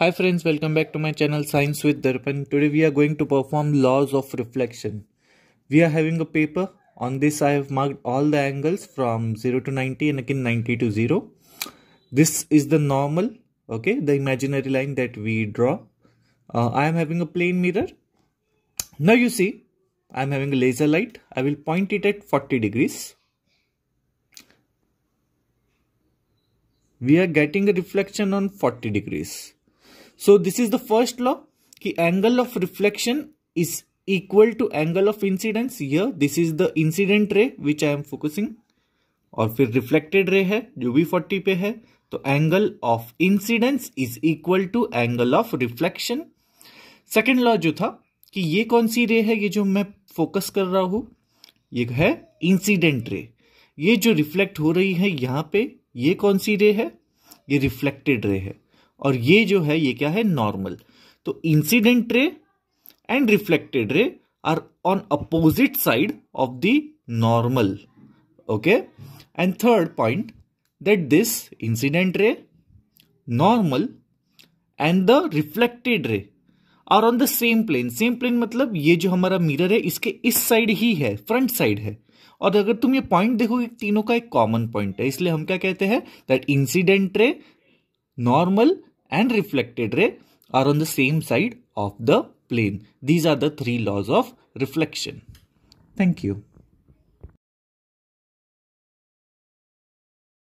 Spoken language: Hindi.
Hi friends, welcome back to my channel Science with Darpan. Today we are going to perform laws of reflection. We are having a paper. On this I have marked all the angles from 0 to 90 and again 90 to 0. This is the normal, okay, the imaginary line that we draw. Uh, I am having a plane mirror. Now you see, I am having a laser light. I will point it at 40 degrees. we are getting a reflection on 40 degrees. So this is the first law ki angle of reflection is equal to angle of incidence here this is the incident ray which I am focusing और फिर reflected ray है जो भी 40 पे है तो angle of incidence is equal to angle of reflection second law जो था कि ये कौन सी रे है ये जो मैं फोकस कर रहा हूँ ये है इंसिडेंट रे ये जो रिफ्लेक्ट हो रही है यहाँ पे ये कौन सी रे है ये रिफ्लेक्टेड रे है और ये जो है ये क्या है नॉर्मल तो incident ray and reflected ray are on opposite side of the normal okay and third point that this incident ray normal and the reflected ray are on the same plane same plane मतलब ये जो हमारा मिरर है इसके इस साइड ही है फ्रंट साइड है और अगर तुम ये पॉइंट देखोगे तीनों का एक कॉमन पॉइंट है इसलिए हम क्या कहते हैं that incident ray normal and reflected ray are on the same side of the plane these are the three laws of reflection thank you